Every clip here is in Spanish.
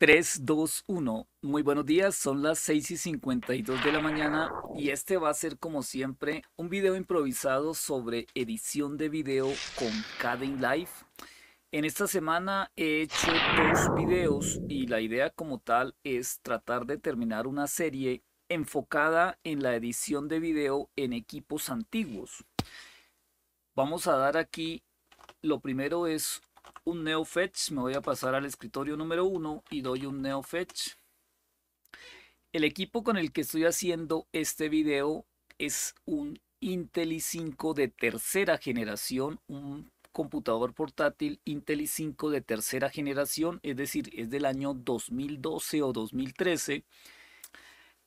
3, 2, 1. Muy buenos días, son las 6 y 52 de la mañana y este va a ser como siempre un video improvisado sobre edición de video con Caden Life. En esta semana he hecho dos videos y la idea como tal es tratar de terminar una serie enfocada en la edición de video en equipos antiguos. Vamos a dar aquí, lo primero es un neo fetch, me voy a pasar al escritorio número 1 y doy un NeoFetch El equipo con el que estoy haciendo este video es un Intel i5 de tercera generación, un computador portátil Intel i5 de tercera generación, es decir, es del año 2012 o 2013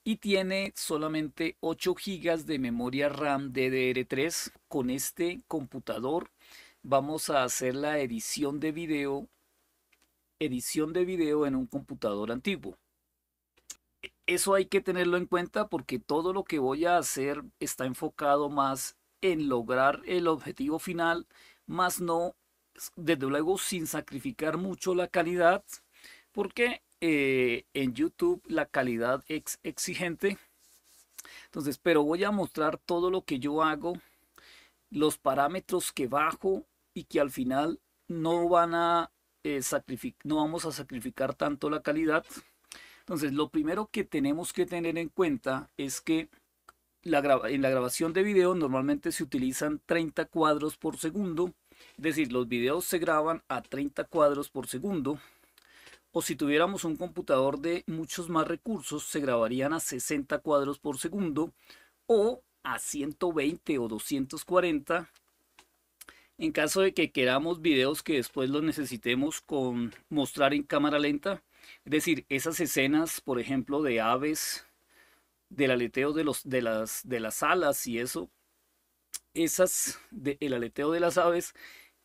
y tiene solamente 8 GB de memoria RAM DDR3. Con este computador vamos a hacer la edición de video, edición de video en un computador antiguo. Eso hay que tenerlo en cuenta porque todo lo que voy a hacer está enfocado más en lograr el objetivo final, más no, desde luego, sin sacrificar mucho la calidad, porque eh, en YouTube la calidad es exigente. Entonces, pero voy a mostrar todo lo que yo hago, los parámetros que bajo y que al final no van a eh, no vamos a sacrificar tanto la calidad. Entonces, lo primero que tenemos que tener en cuenta es que en la grabación de video normalmente se utilizan 30 cuadros por segundo. Es decir, los videos se graban a 30 cuadros por segundo. O si tuviéramos un computador de muchos más recursos, se grabarían a 60 cuadros por segundo o a 120 o 240 en caso de que queramos videos que después los necesitemos con mostrar en cámara lenta, es decir, esas escenas, por ejemplo, de aves, del aleteo de, los, de, las, de las alas y eso, esas, el aleteo de las aves,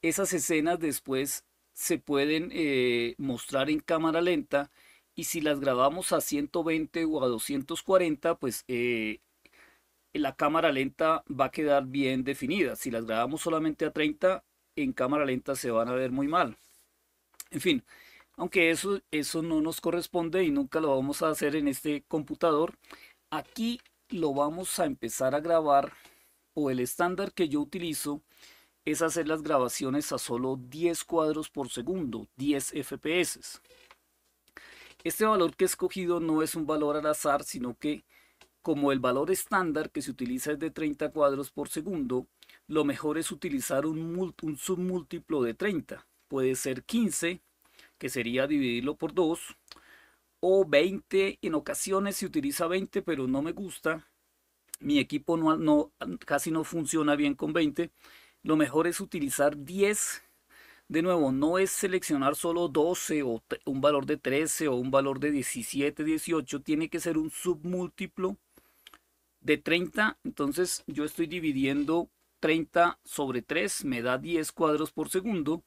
esas escenas después se pueden eh, mostrar en cámara lenta y si las grabamos a 120 o a 240, pues eh, la cámara lenta va a quedar bien definida. Si las grabamos solamente a 30, en cámara lenta se van a ver muy mal. En fin, aunque eso, eso no nos corresponde y nunca lo vamos a hacer en este computador, aquí lo vamos a empezar a grabar o el estándar que yo utilizo es hacer las grabaciones a solo 10 cuadros por segundo, 10 FPS. Este valor que he escogido no es un valor al azar, sino que como el valor estándar que se utiliza es de 30 cuadros por segundo, lo mejor es utilizar un, submúltiplo de 30. Puede ser 15, que sería dividirlo por 2, o 20. En ocasiones se utiliza 20, pero no me gusta. Mi equipo no, no, casi no funciona bien con 20. Lo mejor es utilizar 10. De nuevo, no es seleccionar solo 12 o un valor de 13 o un valor de 17, 18. Tiene que ser un submúltiplo de 30, entonces yo estoy dividiendo 30 sobre 3, me da 10 cuadros por segundo.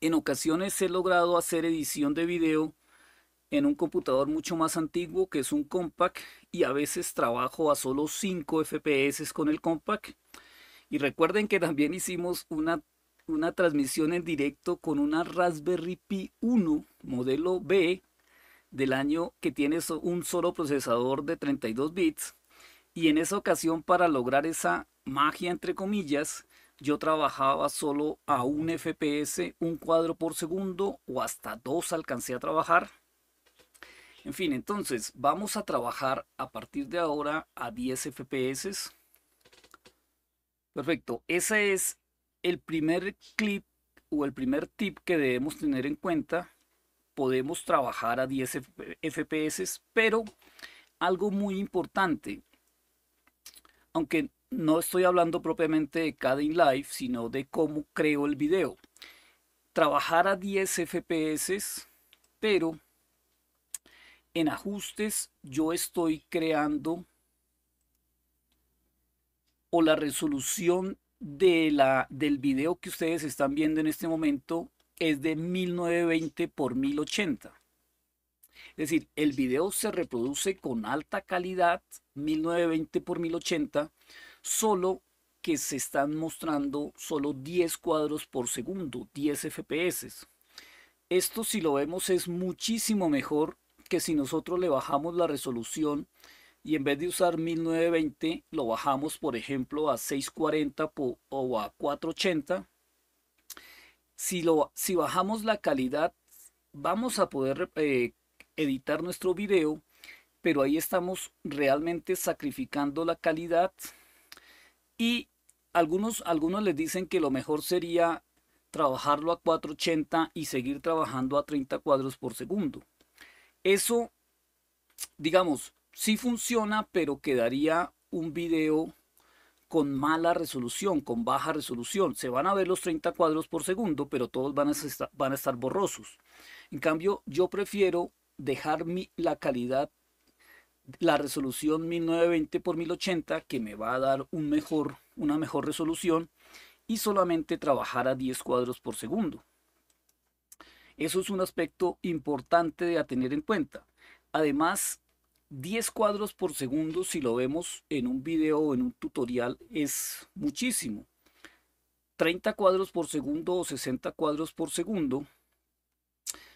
En ocasiones he logrado hacer edición de video en un computador mucho más antiguo que es un compact y a veces trabajo a solo 5 FPS con el Compaq. Y recuerden que también hicimos una, una transmisión en directo con una Raspberry Pi 1 modelo B del año que tiene un solo procesador de 32 bits y en esa ocasión, para lograr esa magia, entre comillas, yo trabajaba solo a un FPS, un cuadro por segundo o hasta dos alcancé a trabajar. En fin, entonces vamos a trabajar a partir de ahora a 10 FPS. Perfecto, ese es el primer clip o el primer tip que debemos tener en cuenta. Podemos trabajar a 10 FPS, pero algo muy importante, aunque no estoy hablando propiamente de cada Live, sino de cómo creo el video. Trabajar a 10 FPS, pero en ajustes yo estoy creando o la resolución de la, del video que ustedes están viendo en este momento es de 1920 x 1080. Es decir, el video se reproduce con alta calidad, 1920 por 1080, solo que se están mostrando solo 10 cuadros por segundo, 10 FPS. Esto si lo vemos es muchísimo mejor que si nosotros le bajamos la resolución y en vez de usar 1920 lo bajamos por ejemplo a 640 o a 480. Si, lo, si bajamos la calidad vamos a poder eh, editar nuestro video, pero ahí estamos realmente sacrificando la calidad y algunos, algunos les dicen que lo mejor sería trabajarlo a 480 y seguir trabajando a 30 cuadros por segundo. Eso, digamos, sí funciona, pero quedaría un video con mala resolución, con baja resolución. Se van a ver los 30 cuadros por segundo, pero todos van a estar borrosos. En cambio, yo prefiero dejar la calidad, la resolución 1920 por 1080 que me va a dar mejor, una mejor resolución y solamente trabajar a 10 cuadros por segundo. Eso es un aspecto importante de a tener en cuenta. Además, 10 cuadros por segundo, si lo vemos en un video o en un tutorial, es muchísimo. 30 cuadros por segundo o 60 cuadros por segundo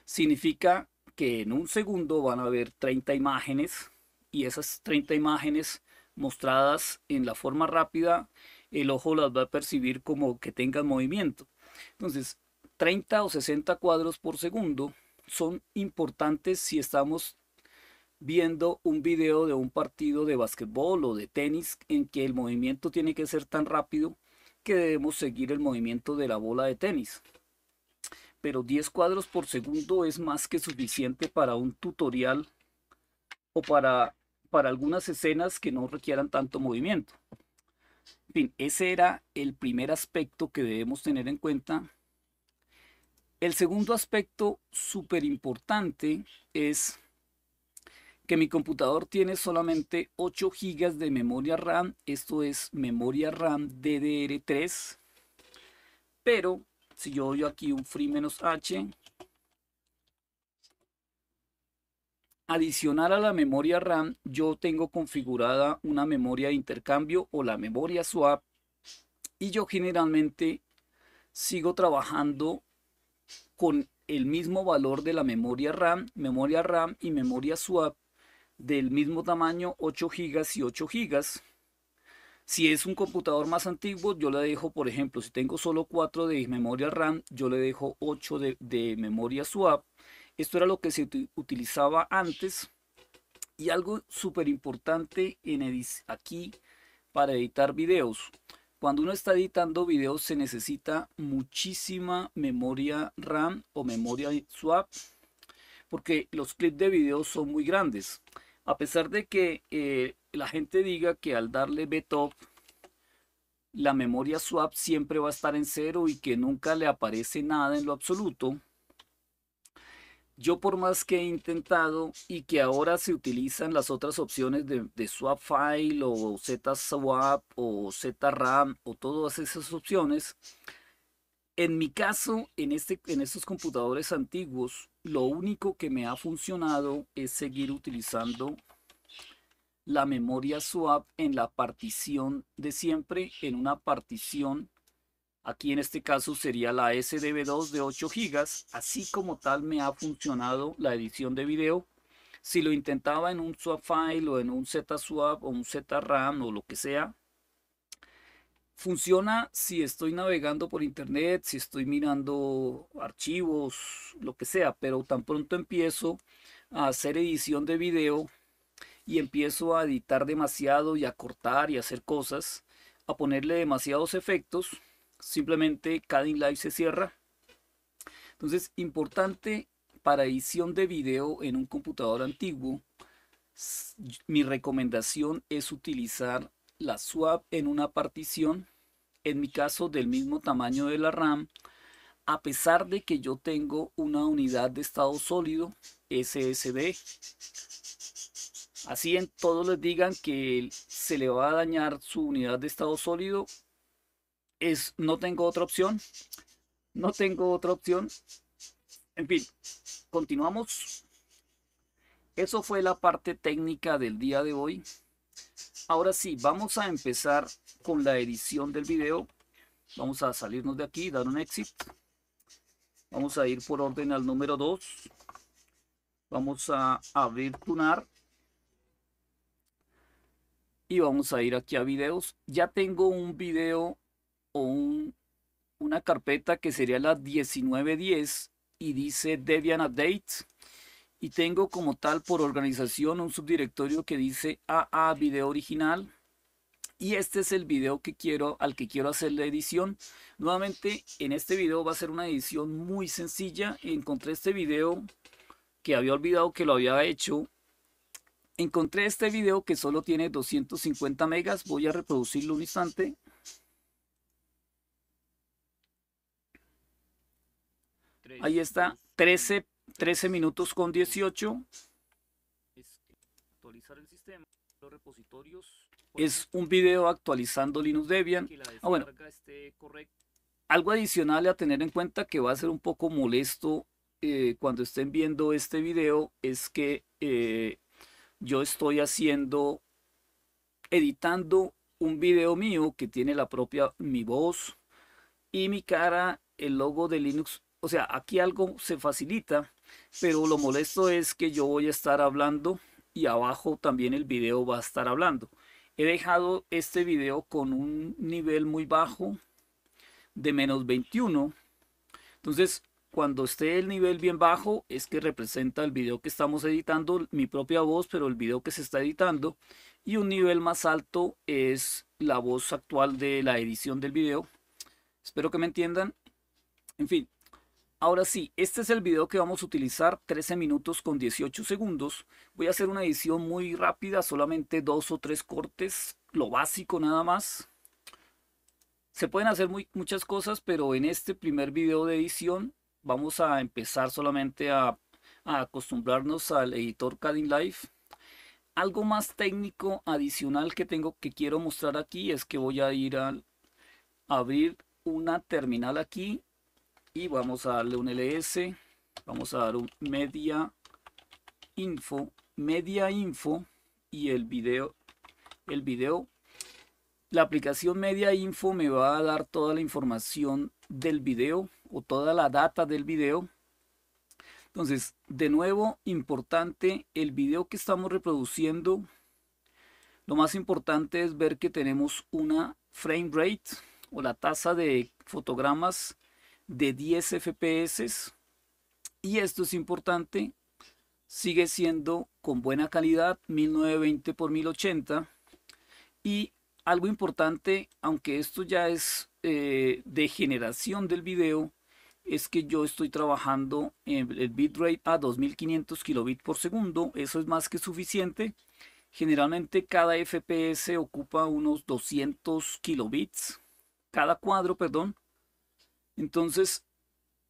significa en un segundo van a ver 30 imágenes y esas 30 imágenes mostradas en la forma rápida, el ojo las va a percibir como que tengan movimiento. Entonces, 30 o 60 cuadros por segundo son importantes si estamos viendo un video de un partido de basquetbol o de tenis en que el movimiento tiene que ser tan rápido que debemos seguir el movimiento de la bola de tenis pero 10 cuadros por segundo es más que suficiente para un tutorial o para, para algunas escenas que no requieran tanto movimiento. En ese era el primer aspecto que debemos tener en cuenta. El segundo aspecto súper importante es que mi computador tiene solamente 8 GB de memoria RAM, esto es memoria RAM DDR3, pero si yo doy aquí un free menos h, adicional a la memoria RAM, yo tengo configurada una memoria de intercambio o la memoria swap y yo generalmente sigo trabajando con el mismo valor de la memoria RAM, memoria RAM y memoria swap del mismo tamaño 8 GB y 8 GB. Si es un computador más antiguo, yo le dejo, por ejemplo, si tengo solo 4 de memoria RAM, yo le dejo 8 de, memoria swap. Esto era lo que se utilizaba antes. Y algo súper importante aquí para editar videos. Cuando uno está editando videos se necesita muchísima memoria RAM o memoria swap porque los clips de videos son muy grandes. A pesar de que eh, la gente diga que al darle BTOP la memoria swap siempre va a estar en cero y que nunca le aparece nada en lo absoluto. Yo por más que he intentado y que ahora se utilizan las otras opciones de, swap file o ZSwap o ZRAM o todas esas opciones, en mi caso, en, este, en estos computadores antiguos, lo único que me ha funcionado es seguir utilizando la memoria swap en la partición de siempre, en una partición, aquí en este caso sería la SDB2 de 8 gigas así como tal me ha funcionado la edición de video. Si lo intentaba en un swap file o en un ZSwap o un ZRAM o lo que sea, funciona si estoy navegando por internet, si estoy mirando archivos, lo que sea, pero tan pronto empiezo a hacer edición de video, y empiezo a editar demasiado y a cortar y hacer cosas, a ponerle demasiados efectos, simplemente cada live se cierra. Entonces, importante para edición de video en un computador antiguo, mi recomendación es utilizar la swap en una partición, en mi caso del mismo tamaño de la RAM, a pesar de que yo tengo una unidad de estado sólido SSD Así en todos les digan que se le va a dañar su unidad de estado sólido, es no tengo otra opción. No tengo otra opción. En fin, continuamos. Eso fue la parte técnica del día de hoy. Ahora sí, vamos a empezar con la edición del video. Vamos a salirnos de aquí, dar un exit. Vamos a ir por orden al número 2. Vamos a abrir tunar y vamos a ir aquí a videos. Ya tengo un video o una carpeta que sería la 1910 y dice Debian Update. Y tengo como tal por organización un subdirectorio que dice AA Video Original. Y este es el video que quiero, al que quiero hacer la edición. Nuevamente, en este video va a ser una edición muy sencilla. Encontré este video que había olvidado que lo había hecho Encontré este video que solo tiene 250 megas. Voy a reproducirlo un instante. Ahí está, 13, 13 minutos con 18. repositorios. Es un video actualizando Linux Debian. Ah, bueno, algo adicional a tener en cuenta que va a ser un poco molesto eh, cuando estén viendo este video es que eh, yo estoy haciendo, editando un video mío que tiene la propia, mi voz y mi cara, el logo de Linux. O sea, aquí algo se facilita, pero lo molesto es que yo voy a estar hablando y abajo también el video va a estar hablando. He dejado este video con un nivel muy bajo de menos 21. Entonces, cuando esté el nivel bien bajo es que representa el video que estamos editando, mi propia voz, pero el video que se está editando. Y un nivel más alto es la voz actual de la edición del video. Espero que me entiendan. En fin, ahora sí, este es el video que vamos a utilizar, 13 minutos con 18 segundos. Voy a hacer una edición muy rápida, solamente dos o tres cortes, lo básico nada más. Se pueden hacer muy, muchas cosas, pero en este primer video de edición vamos a empezar solamente a, acostumbrarnos al editor Cadin Live. Algo más técnico adicional que tengo que quiero mostrar aquí es que voy a ir a abrir una terminal aquí y vamos a darle un ls, vamos a dar un media info, media info y el video, el video la aplicación Media Info me va a dar toda la información del video o toda la data del video. Entonces, de nuevo, importante, el video que estamos reproduciendo, lo más importante es ver que tenemos una frame rate o la tasa de fotogramas de 10 FPS. Y esto es importante, sigue siendo con buena calidad, 1920 x 1080. Y algo importante, aunque esto ya es eh, de generación del video, es que yo estoy trabajando en el bitrate a 2500 kilobits por segundo. Eso es más que suficiente. Generalmente cada FPS ocupa unos 200 kilobits, cada cuadro, perdón. Entonces,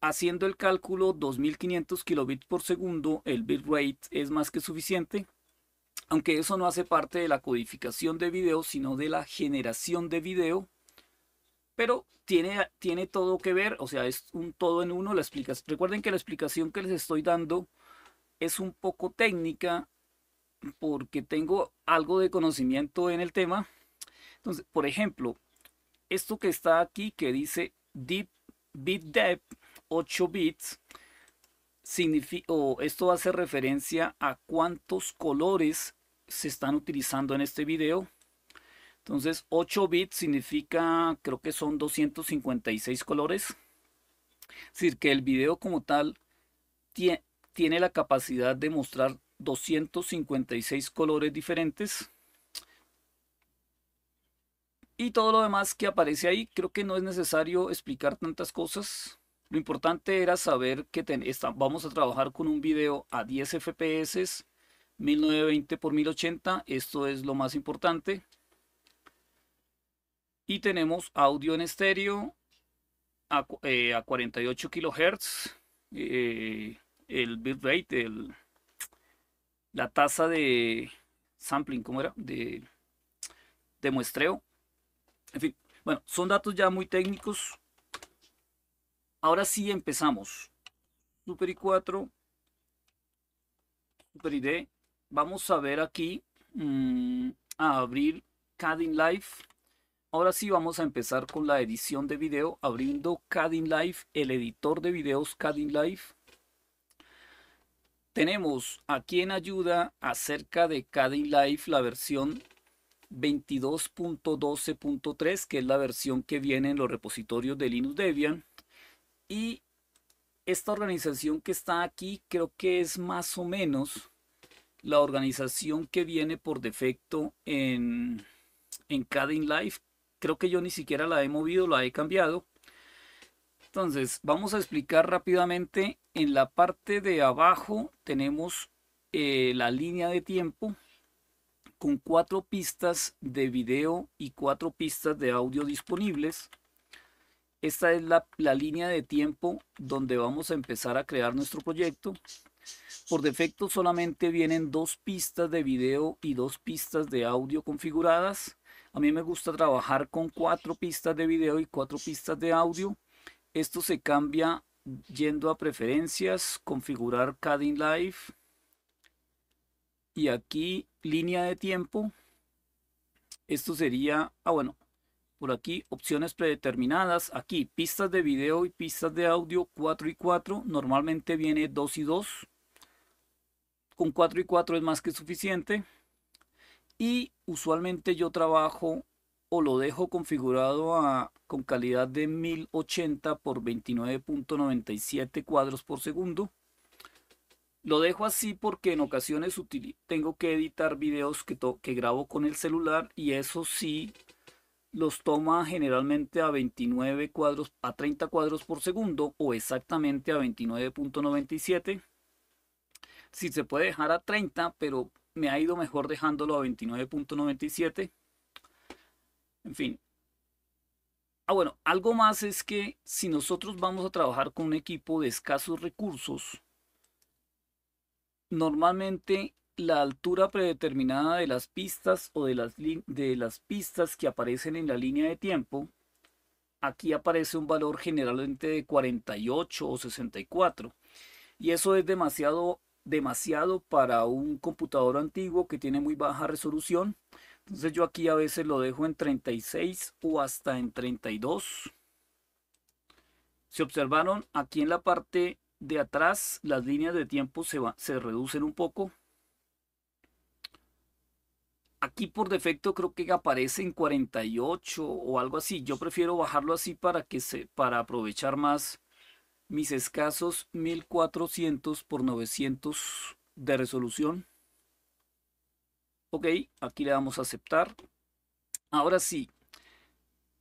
haciendo el cálculo 2500 kilobits por segundo, el bitrate es más que suficiente. Aunque eso no hace parte de la codificación de video, sino de la generación de video pero tiene, tiene todo que ver, o sea, es un todo en uno la explicación. Recuerden que la explicación que les estoy dando es un poco técnica porque tengo algo de conocimiento en el tema. Entonces, por ejemplo, esto que está aquí que dice deep bit depth 8 bits significa o esto hace referencia a cuántos colores se están utilizando en este video entonces, 8 bits significa, creo que son 256 colores. Es decir, que el video como tal tiene la capacidad de mostrar 256 colores diferentes. Y todo lo demás que aparece ahí, creo que no es necesario explicar tantas cosas. Lo importante era saber que vamos a trabajar con un video a 10 FPS, 1920 x 1080. Esto es lo más importante. Y tenemos audio en estéreo a, 48 eh, kHz. Eh, el bitrate, la tasa de sampling, ¿cómo era? De, de muestreo. En fin, bueno, son datos ya muy técnicos. Ahora sí empezamos. Super I4, Super ID. Vamos a ver aquí mm, a abrir Cadin Live. Ahora sí vamos a empezar con la edición de video abriendo Cadin Live, el editor de videos Cadin Live. Tenemos aquí en ayuda acerca de Cadin Life, la versión 22.12.3, que es la versión que viene en los repositorios de Linux Debian. Y esta organización que está aquí creo que es más o menos la organización que viene por defecto en, en Cadin Life, creo que yo ni siquiera la he movido, la he cambiado. Entonces, vamos a explicar rápidamente. En la parte de abajo tenemos eh, la línea de tiempo con cuatro pistas de video y cuatro pistas de audio disponibles. Esta es la, la línea de tiempo donde vamos a empezar a crear nuestro proyecto. Por defecto solamente vienen dos pistas de video y dos pistas de audio configuradas a mí me gusta trabajar con cuatro pistas de video y cuatro pistas de audio. Esto se cambia yendo a preferencias, configurar Cadin Live y aquí línea de tiempo. Esto sería, ah bueno, por aquí opciones predeterminadas, aquí pistas de video y pistas de audio 4 y 4, normalmente viene 2 y 2. Con 4 y 4 es más que suficiente y usualmente yo trabajo o lo dejo configurado a, con calidad de 1080 por 29.97 cuadros por segundo. Lo dejo así porque en ocasiones tengo que editar videos que, grabo con el celular y eso sí los toma generalmente a 29 cuadros, a 30 cuadros por segundo o exactamente a 29.97. Si se puede dejar a 30, pero me ha ido mejor dejándolo a 29.97. En fin. Ah, bueno, algo más es que si nosotros vamos a trabajar con un equipo de escasos recursos, normalmente la altura predeterminada de las pistas o de las, de las pistas que aparecen en la línea de tiempo, aquí aparece un valor generalmente de 48 o 64. Y eso es demasiado demasiado para un computador antiguo que tiene muy baja resolución. Entonces yo aquí a veces lo dejo en 36 o hasta en 32. se observaron, aquí en la parte de atrás las líneas de tiempo se, se reducen un poco. Aquí por defecto creo que aparece en 48 o algo así. Yo prefiero bajarlo así para, que se, para aprovechar más mis escasos 1400 por 900 de resolución. Ok, aquí le damos a aceptar. Ahora sí,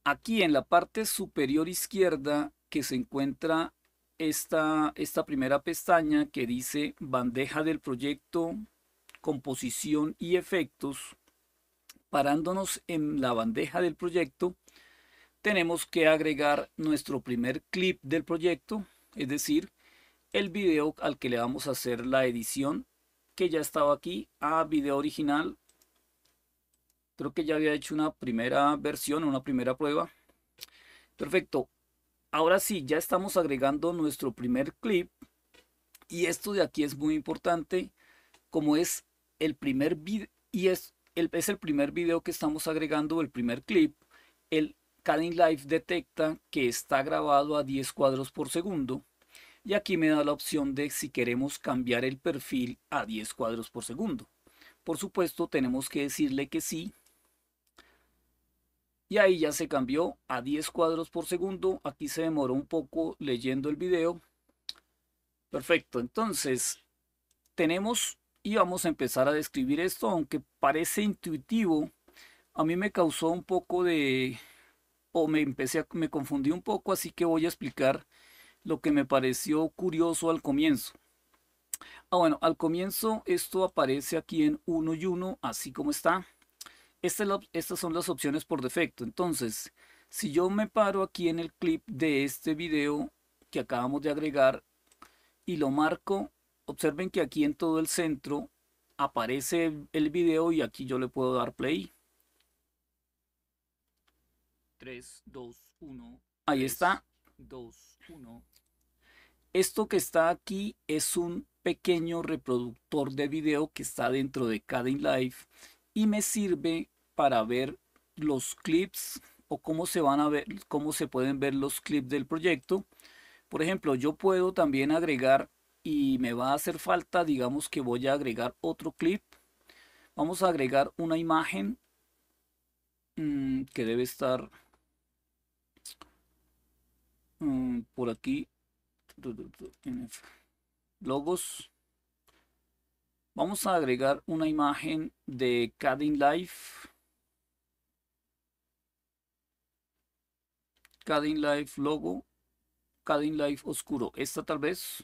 aquí en la parte superior izquierda que se encuentra esta, esta primera pestaña que dice bandeja del proyecto, composición y efectos, parándonos en la bandeja del proyecto, tenemos que agregar nuestro primer clip del proyecto, es decir, el video al que le vamos a hacer la edición que ya estaba aquí a video original. Creo que ya había hecho una primera versión, una primera prueba. Perfecto. Ahora sí, ya estamos agregando nuestro primer clip. Y esto de aquí es muy importante, como es el primer video y es el, el primer video que estamos agregando, el primer clip. El Calin Life detecta que está grabado a 10 cuadros por segundo y aquí me da la opción de si queremos cambiar el perfil a 10 cuadros por segundo. Por supuesto tenemos que decirle que sí y ahí ya se cambió a 10 cuadros por segundo. Aquí se demoró un poco leyendo el video. Perfecto, entonces tenemos y vamos a empezar a describir esto, aunque parece intuitivo. A mí me causó un poco de o me empecé me confundí un poco, así que voy a explicar lo que me pareció curioso al comienzo. Ah, bueno, al comienzo esto aparece aquí en 1 y 1, así como está. estas son las opciones por defecto. Entonces, si yo me paro aquí en el clip de este video que acabamos de agregar y lo marco, observen que aquí en todo el centro aparece el video y aquí yo le puedo dar play. 3, 2, 1. Ahí está. 2, 1. Esto que está aquí es un pequeño reproductor de video que está dentro de cada Live y me sirve para ver los clips o cómo se van a ver, cómo se pueden ver los clips del proyecto. Por ejemplo, yo puedo también agregar y me va a hacer falta, digamos que voy a agregar otro clip. Vamos a agregar una imagen mm, que debe estar Mm, por aquí logos vamos a agregar una imagen de Cadin Life Cadin Life logo Cadin Life oscuro esta tal vez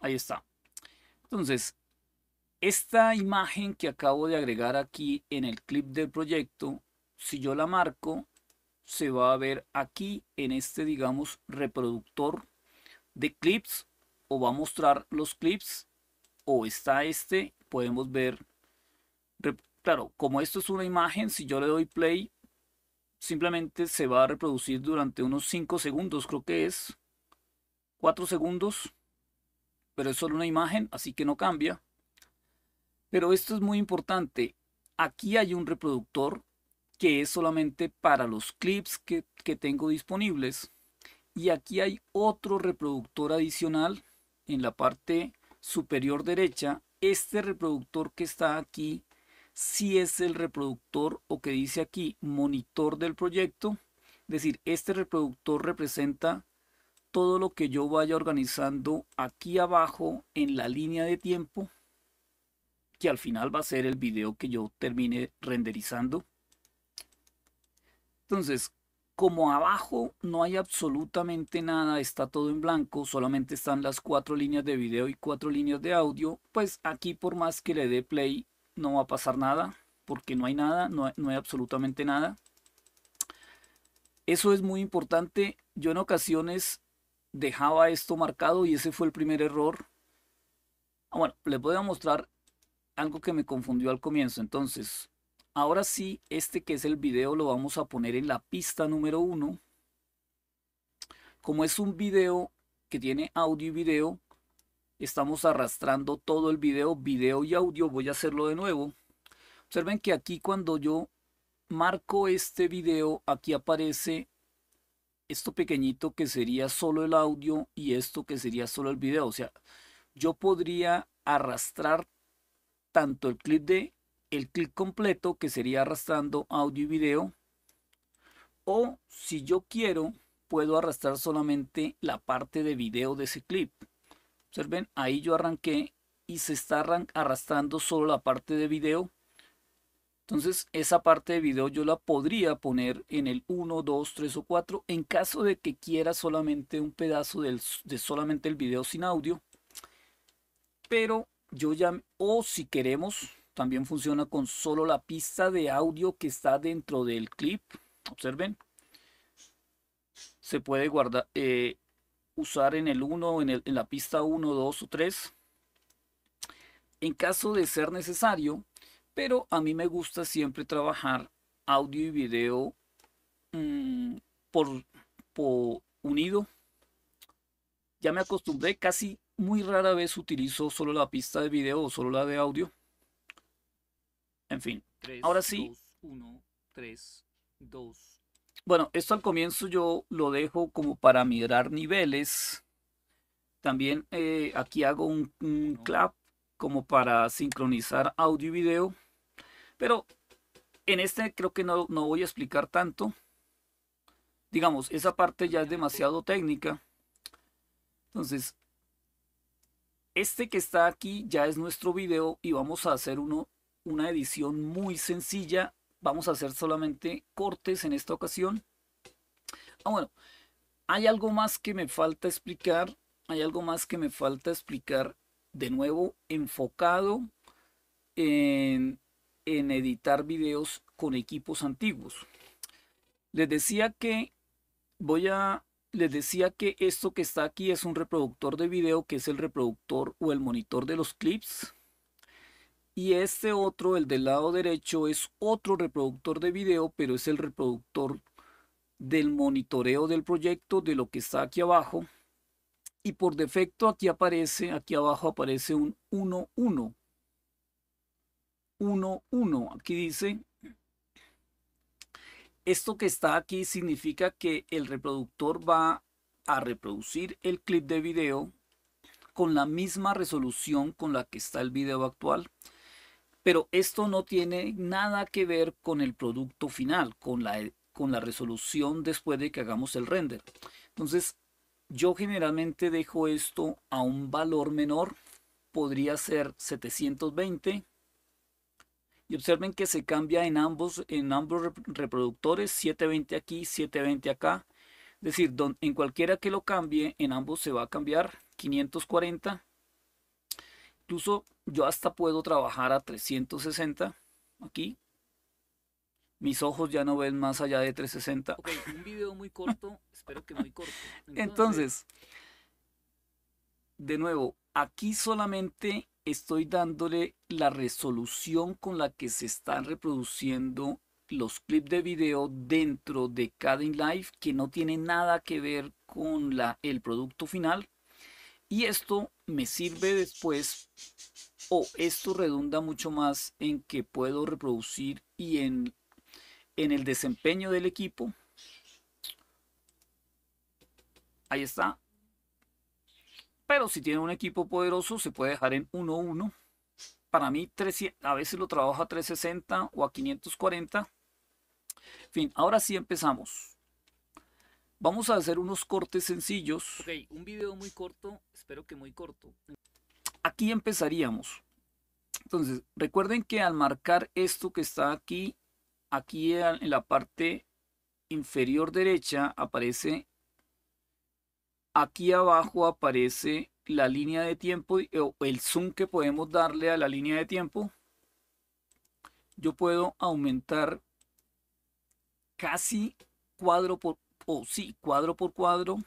ahí está entonces esta imagen que acabo de agregar aquí en el clip del proyecto si yo la marco se va a ver aquí en este, digamos, reproductor de clips o va a mostrar los clips o está este, podemos ver, claro, como esto es una imagen, si yo le doy play, simplemente se va a reproducir durante unos 5 segundos, creo que es 4 segundos, pero es solo una imagen, así que no cambia. Pero esto es muy importante, aquí hay un reproductor que es solamente para los clips que, tengo disponibles. Y aquí hay otro reproductor adicional en la parte superior derecha. Este reproductor que está aquí si es el reproductor o que dice aquí monitor del proyecto. Es decir, este reproductor representa todo lo que yo vaya organizando aquí abajo en la línea de tiempo, que al final va a ser el video que yo termine renderizando. Entonces, como abajo no hay absolutamente nada, está todo en blanco, solamente están las cuatro líneas de video y cuatro líneas de audio, pues aquí por más que le dé play no va a pasar nada, porque no hay nada, no, hay absolutamente nada. Eso es muy importante. Yo en ocasiones dejaba esto marcado y ese fue el primer error. Ah, bueno, les voy a mostrar algo que me confundió al comienzo. Entonces, Ahora sí, este que es el video lo vamos a poner en la pista número 1. Como es un video que tiene audio y video, estamos arrastrando todo el video, video y audio. Voy a hacerlo de nuevo. Observen que aquí cuando yo marco este video, aquí aparece esto pequeñito que sería solo el audio y esto que sería solo el video. O sea, yo podría arrastrar tanto el clip de el clip completo que sería arrastrando audio y video o si yo quiero puedo arrastrar solamente la parte de video de ese clip observen ahí yo arranqué y se está arrastrando solo la parte de video entonces esa parte de video yo la podría poner en el 1, 2, 3 o 4 en caso de que quiera solamente un pedazo de solamente el video sin audio pero yo ya o si queremos también funciona con solo la pista de audio que está dentro del clip. Observen. Se puede guardar, eh, usar en el 1, en, la pista 1, 2 o 3. En caso de ser necesario, pero a mí me gusta siempre trabajar audio y video mm, por unido. Ya me acostumbré, casi muy rara vez utilizo solo la pista de video o solo la de audio. En fin, ahora sí. Bueno, esto al comienzo yo lo dejo como para mirar niveles. También eh, aquí hago un, clap como para sincronizar audio y video. Pero en este creo que no, no voy a explicar tanto. Digamos, esa parte ya es demasiado técnica. Entonces, este que está aquí ya es nuestro video y vamos a hacer uno una edición muy sencilla. Vamos a hacer solamente cortes en esta ocasión. Ah, bueno, hay algo más que me falta explicar. Hay algo más que me falta explicar de nuevo enfocado en, en editar videos con equipos antiguos. Les decía que voy a les decía que esto que está aquí es un reproductor de video que es el reproductor o el monitor de los clips y este otro, el del lado derecho, es otro reproductor de video, pero es el reproductor del monitoreo del proyecto, de lo que está aquí abajo. Y por defecto aquí aparece, aquí abajo aparece un 1.1. 1.1. Aquí dice, esto que está aquí significa que el reproductor va a reproducir el clip de video con la misma resolución con la que está el video actual pero esto no tiene nada que ver con el producto final, con la, eh, con la resolución después de que hagamos el render. Entonces, yo generalmente dejo esto a un valor menor, podría ser 720. Y observen que se cambia en ambos, en ambos reproductores, 720 aquí, 720 acá. Es decir, en cualquiera que lo cambie, en ambos se va a cambiar 540 Incluso yo hasta puedo trabajar a 360 aquí. Mis ojos ya no ven más allá de 360. Ok, un video muy corto, espero que muy corto. Entonces, de nuevo, aquí solamente estoy dándole la resolución con la que se están reproduciendo los clips de video dentro de cada live que no tiene nada que ver con la, el producto final. Y esto me sirve después o esto redunda mucho más en que puedo reproducir y en, en el desempeño del equipo. Ahí está. Pero si tiene un equipo poderoso se puede dejar en 1-1. Para mí 300, a veces lo trabajo a 360 o a 540. fin, ahora sí empezamos. Vamos a hacer unos cortes sencillos. Ok, un video muy corto, espero que muy corto. Aquí empezaríamos. Entonces, recuerden que al marcar esto que está aquí, aquí en la parte inferior derecha aparece, aquí abajo aparece la línea de tiempo, o el zoom que podemos darle a la línea de tiempo. Yo puedo aumentar casi cuadro por o sí, cuadro por cuadro.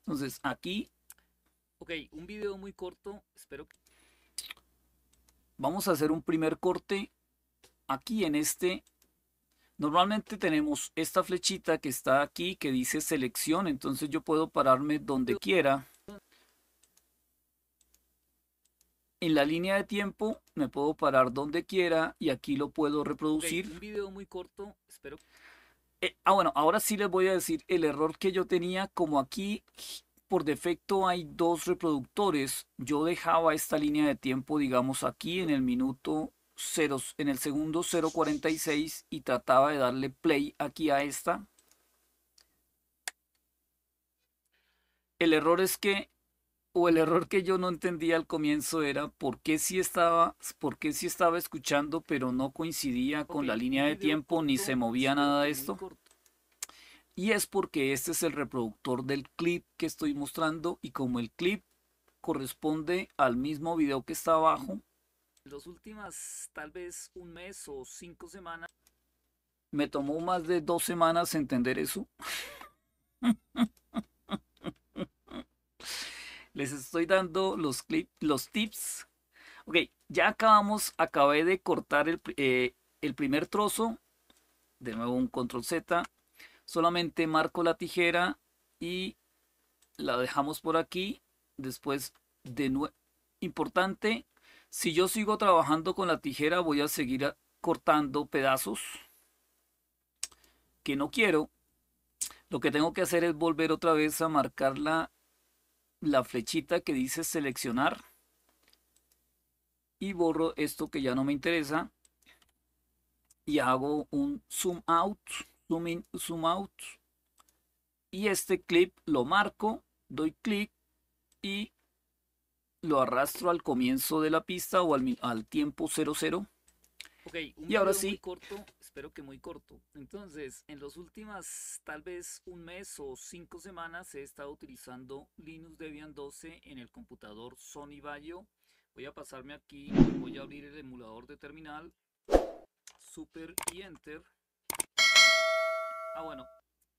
Entonces aquí. Ok, un video muy corto, espero Vamos a hacer un primer corte aquí en este. Normalmente tenemos esta flechita que está aquí que dice selección, entonces yo puedo pararme donde quiera. En la línea de tiempo me puedo parar donde quiera y aquí lo puedo reproducir. un video muy corto, espero eh, ah, bueno, ahora sí les voy a decir el error que yo tenía. Como aquí por defecto hay dos reproductores, yo dejaba esta línea de tiempo, digamos, aquí en el minuto 0, en el segundo 0.46 y trataba de darle play aquí a esta. El error es que o el error que yo no entendía al comienzo era por qué sí estaba, por qué estaba escuchando, pero no coincidía con la línea de tiempo ni se movía nada de esto. Y es porque este es el reproductor del clip que estoy mostrando y como el clip corresponde al mismo video que está abajo. Los últimas tal vez un mes o cinco semanas. Me tomó más de dos semanas entender eso. Les estoy dando los, los tips. Ok, ya acabamos, acabé de cortar eh, el, primer trozo. De nuevo un control Z. Solamente marco la tijera y la dejamos por aquí. Después, de nuevo, importante, si yo sigo trabajando con la tijera voy a seguir cortando pedazos que no quiero. Lo que tengo que hacer es volver otra vez a marcarla la flechita que dice seleccionar y borro esto que ya no me interesa y hago un zoom out, zoom in, zoom out y este clip lo marco, doy clic y lo arrastro al comienzo de la pista o al, tiempo 00. Okay, y ahora sí pero que muy corto. Entonces, en los últimas tal vez un mes o cinco semanas he estado utilizando Linux Debian 12 en el computador Sony Vaio. Voy a pasarme aquí, voy a abrir el emulador de terminal, super y enter. Ah, bueno,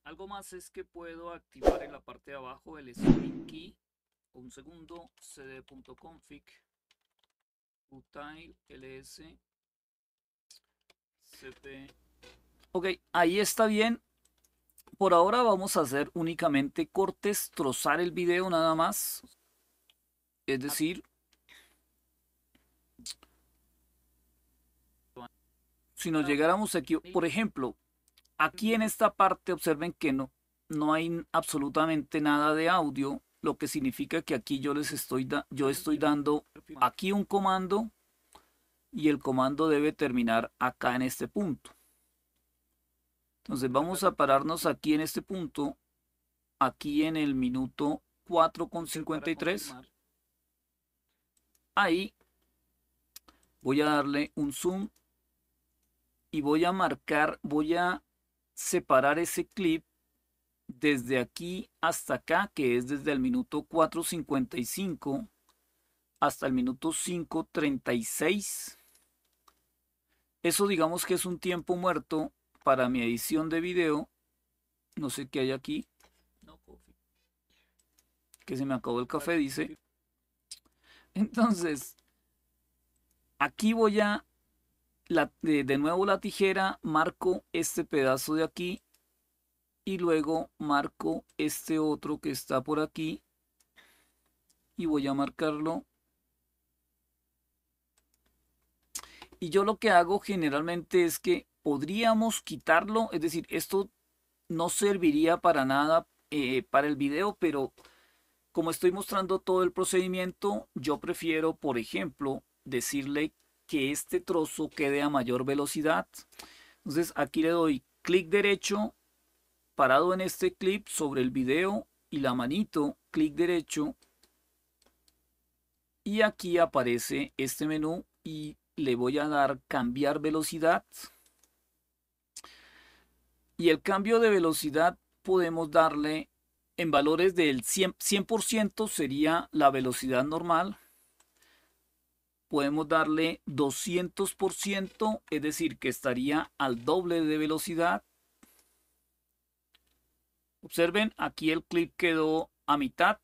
algo más es que puedo activar en la parte de abajo el screen key. Un segundo, cd.config, util ls Ok, ahí está bien. Por ahora vamos a hacer únicamente cortes, trozar el video nada más. Es decir... Si nos llegáramos aquí, por ejemplo, aquí en esta parte observen que no, no hay absolutamente nada de audio, lo que significa que aquí yo les estoy, yo estoy dando aquí un comando y el comando debe terminar acá en este punto. Entonces vamos a pararnos aquí en este punto, aquí en el minuto 4.53. Ahí voy a darle un zoom y voy a marcar, voy a separar ese clip desde aquí hasta acá, que es desde el minuto 4.55 hasta el minuto 5.36. Eso digamos que es un tiempo muerto para mi edición de video. No sé qué hay aquí. Que se me acabó el café, dice. Entonces, aquí voy a, de, de nuevo la tijera, marco este pedazo de aquí y luego marco este otro que está por aquí y voy a marcarlo Y yo lo que hago generalmente es que podríamos quitarlo, es decir, esto no serviría para nada eh, para el video, pero como estoy mostrando todo el procedimiento, yo prefiero, por ejemplo, decirle que este trozo quede a mayor velocidad. Entonces aquí le doy clic derecho, parado en este clip sobre el video y la manito, clic derecho. Y aquí aparece este menú y le voy a dar cambiar velocidad. Y el cambio de velocidad podemos darle en valores del 100%, sería la velocidad normal. Podemos darle 200%, es decir, que estaría al doble de velocidad. Observen, aquí el clip quedó a mitad.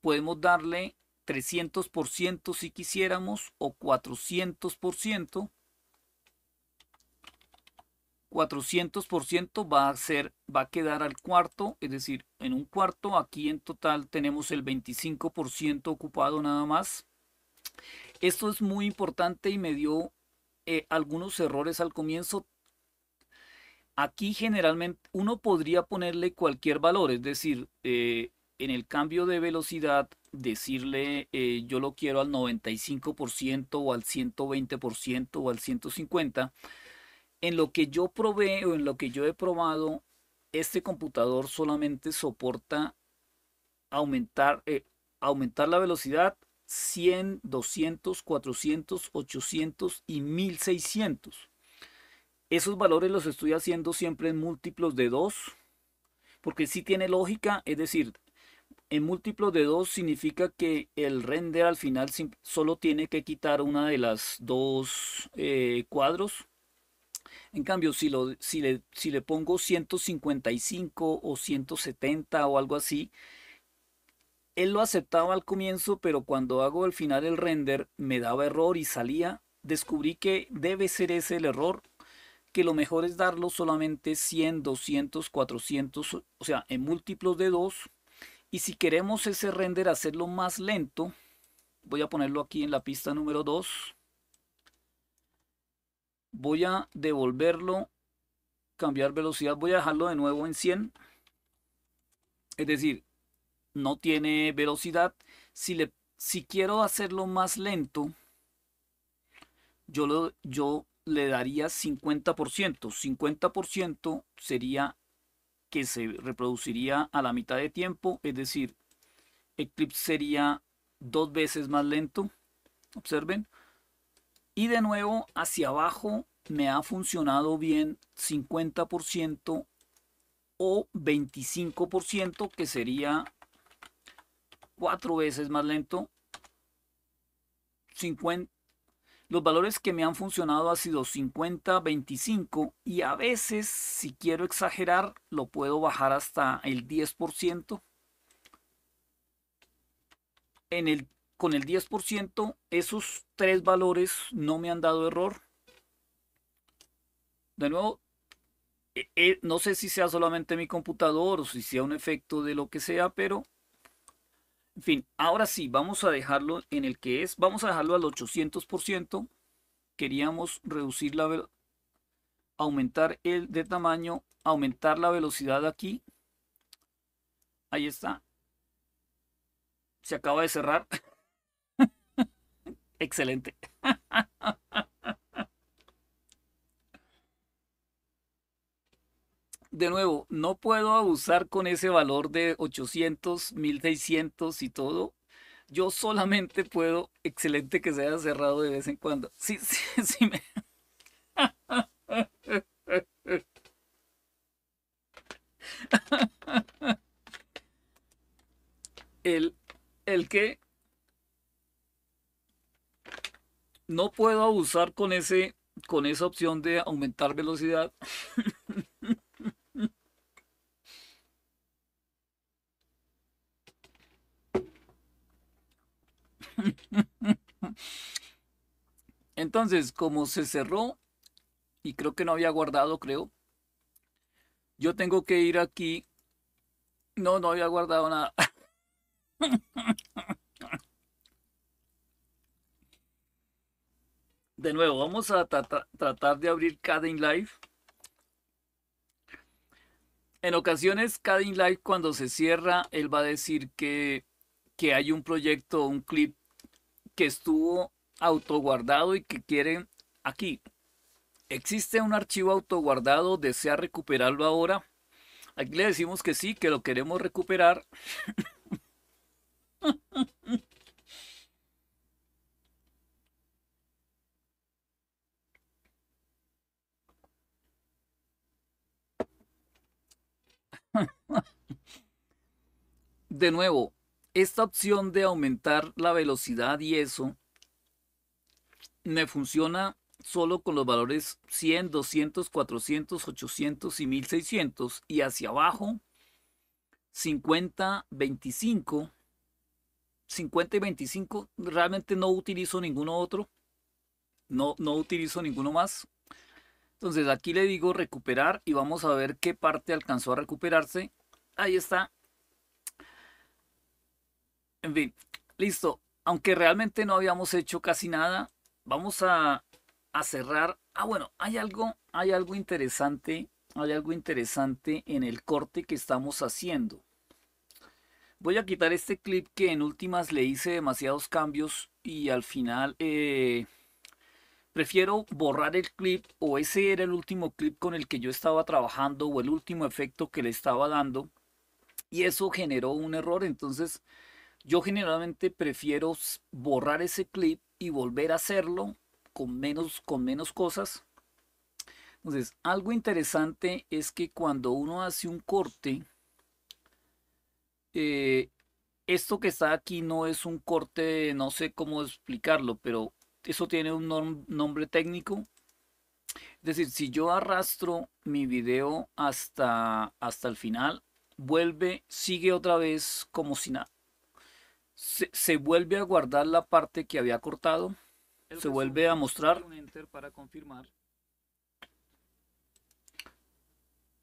Podemos darle 300% si quisiéramos o 400%. 400% va a ser va a quedar al cuarto, es decir, en un cuarto aquí en total tenemos el 25% ocupado nada más. Esto es muy importante y me dio eh, algunos errores al comienzo. Aquí generalmente uno podría ponerle cualquier valor, es decir, eh, en el cambio de velocidad decirle eh, yo lo quiero al 95% o al 120% o al 150%, en lo que yo probé o en lo que yo he probado, este computador solamente soporta aumentar, eh, aumentar la velocidad 100, 200, 400, 800 y 1600. Esos valores los estoy haciendo siempre en múltiplos de 2, porque si tiene lógica, es decir, en múltiplo de 2 significa que el render al final solo tiene que quitar una de las dos eh, cuadros. En cambio, si, lo, le, si le pongo 155 o 170 o algo así, él lo aceptaba al comienzo, pero cuando hago al final el render me daba error y salía. Descubrí que debe ser ese el error, que lo mejor es darlo solamente 100, 200, 400, o sea, en múltiplos de 2 y si queremos ese render hacerlo más lento, voy a ponerlo aquí en la pista número 2. Voy a devolverlo, cambiar velocidad, voy a dejarlo de nuevo en 100. Es decir, no tiene velocidad. Si, le, si quiero hacerlo más lento, yo, yo le daría 50%. 50% sería que se reproduciría a la mitad de tiempo, es decir, Eclipse sería dos veces más lento, observen, y de nuevo hacia abajo me ha funcionado bien 50% o 25% que sería cuatro veces más lento 50, los valores que me han funcionado han sido 50, 25 y a veces, si quiero exagerar, lo puedo bajar hasta el 10%. En el, con el 10%, esos tres valores no me han dado error. De nuevo, e, e, no sé si sea solamente mi computador o si sea un efecto de lo que sea, pero en fin, ahora sí, vamos a dejarlo en el que es. Vamos a dejarlo al 800%. Queríamos reducir la aumentar el de tamaño, aumentar la velocidad aquí. Ahí está. Se acaba de cerrar. Excelente. de nuevo, no puedo abusar con ese valor de 800, 1600 y todo. Yo solamente puedo, excelente que se haya cerrado de vez en cuando. Sí, sí, sí. El, el que no puedo abusar con ese con esa opción de aumentar velocidad Entonces, como se cerró y creo que no había guardado, creo, yo tengo que ir aquí. No, no había guardado nada. De nuevo, vamos a tratar de abrir Cadin Live. En ocasiones, Cadin Live, cuando se cierra, él va a decir que, que hay un proyecto, un clip que estuvo autoguardado y que quieren aquí. ¿Existe un archivo autoguardado? ¿Desea recuperarlo ahora? Aquí le decimos que sí, que lo queremos recuperar. De nuevo, esta opción de aumentar la velocidad y eso me funciona solo con los valores 100, 200, 400, 800 y 1600 y hacia abajo 50, 25, 50 y 25 realmente no utilizo ninguno otro, no, no utilizo ninguno más. Entonces aquí le digo recuperar y vamos a ver qué parte alcanzó a recuperarse. Ahí está, en fin, listo. Aunque realmente no habíamos hecho casi nada, vamos a, cerrar. Ah, bueno, hay algo, hay algo interesante, hay algo interesante en el corte que estamos haciendo. Voy a quitar este clip que en últimas le hice demasiados cambios y al final eh, prefiero borrar el clip o ese era el último clip con el que yo estaba trabajando o el último efecto que le estaba dando y eso generó un error entonces yo generalmente prefiero borrar ese clip y volver a hacerlo con menos, con menos cosas. Entonces, algo interesante es que cuando uno hace un corte, eh, esto que está aquí no es un corte, no sé cómo explicarlo, pero eso tiene un nombre técnico. Es decir, si yo arrastro mi video hasta, hasta el final, vuelve, sigue otra vez como si nada. Se, vuelve a guardar la parte que había cortado. se vuelve a mostrar. enter para confirmar.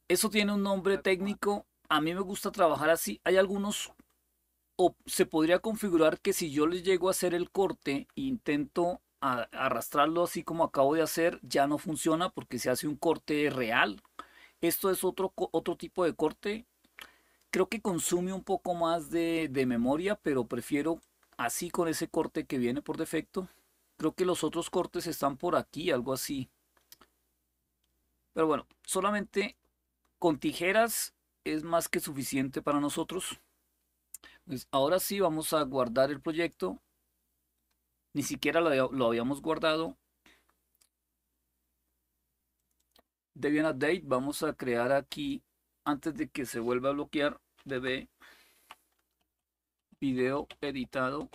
Eso tiene un nombre técnico. A mí me gusta trabajar así. Hay algunos... O se podría configurar que si yo les llego a hacer el corte e intento arrastrarlo así como acabo de hacer, ya no funciona porque se hace un corte real. Esto es otro, otro tipo de corte creo que consume un poco más de, memoria, pero prefiero así con ese corte que viene por defecto. Creo que los otros cortes están por aquí, algo así. Pero bueno, solamente con tijeras es más que suficiente para nosotros. Pues ahora sí vamos a guardar el proyecto. Ni siquiera lo, lo habíamos guardado. Debian Update, vamos a crear aquí antes de que se vuelva a bloquear, bebé, video editado,